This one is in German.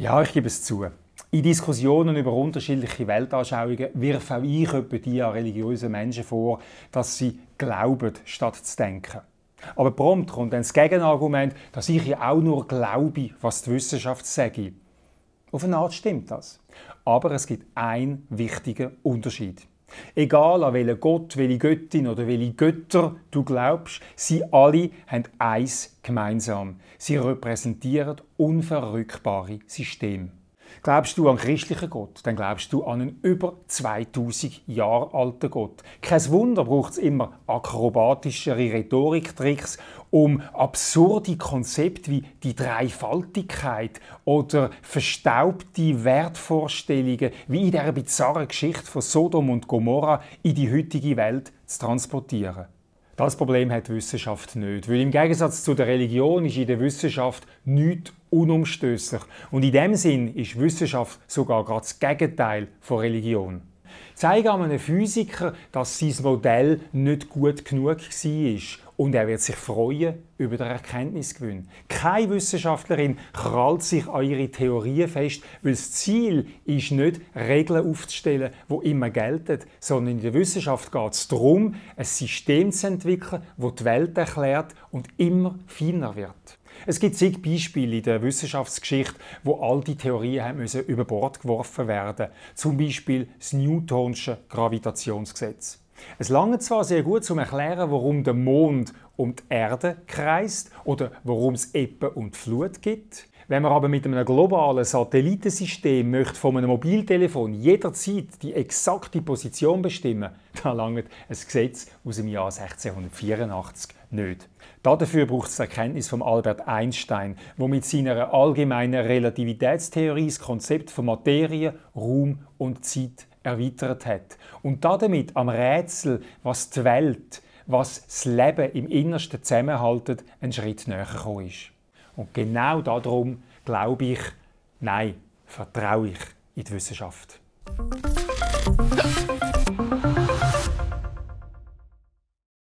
Ja, ich gebe es zu. In Diskussionen über unterschiedliche Weltanschauungen wirf auch ich etwa die an religiöse Menschen vor, dass sie glauben, statt zu denken. Aber prompt kommt dann das Gegenargument, dass ich ja auch nur glaube, was die Wissenschaft sage. Auf eine Art stimmt das. Aber es gibt einen wichtigen Unterschied. Egal an welchen Gott, welche Göttin oder welche Götter du glaubst, sie alle haben eins gemeinsam. Sie repräsentieren unverrückbare Systeme. Glaubst du an einen christlichen Gott, dann glaubst du an einen über 2000 Jahre alten Gott. Kein Wunder braucht es immer akrobatischere Rhetoriktricks, um absurde Konzepte wie die Dreifaltigkeit oder verstaubte Wertvorstellungen wie in der bizarren Geschichte von Sodom und Gomorra in die heutige Welt zu transportieren. Das Problem hat die Wissenschaft nicht, weil im Gegensatz zu der Religion ist in der Wissenschaft nichts unumstößlich. Und in dem Sinn ist Wissenschaft sogar gerade das Gegenteil von Religion. Zeige einem Physiker, dass sein Modell nicht gut genug war und er wird sich freuen über den Erkenntnisgewinn. Keine Wissenschaftlerin krallt sich an ihre Theorien fest, weil das Ziel ist nicht, Regeln aufzustellen, wo immer gelten, sondern in der Wissenschaft geht es darum, ein System zu entwickeln, das die Welt erklärt und immer feiner wird. Es gibt zig Beispiele in der Wissenschaftsgeschichte, wo all die Theorien haben müssen über Bord geworfen werden. Zum Beispiel das Newtonsche Gravitationsgesetz. Es lange zwar sehr gut zum erklären, warum der Mond um die Erde kreist oder warum es Ebbe und Flut gibt. Wenn man aber mit einem globalen Satellitensystem möchte von einem Mobiltelefon jederzeit die exakte Position bestimmen, möchte, da langt ein Gesetz aus dem Jahr 1684 nicht. Dafür braucht es die Erkenntnis von Albert Einstein, der mit seiner allgemeinen Relativitätstheorie das Konzept von Materie, Raum und Zeit erweitert hat und damit am Rätsel, was die Welt, was das Leben im Innersten zusammenhaltet, einen Schritt näher gekommen ist. Und genau darum glaube ich, nein, vertraue ich in die Wissenschaft.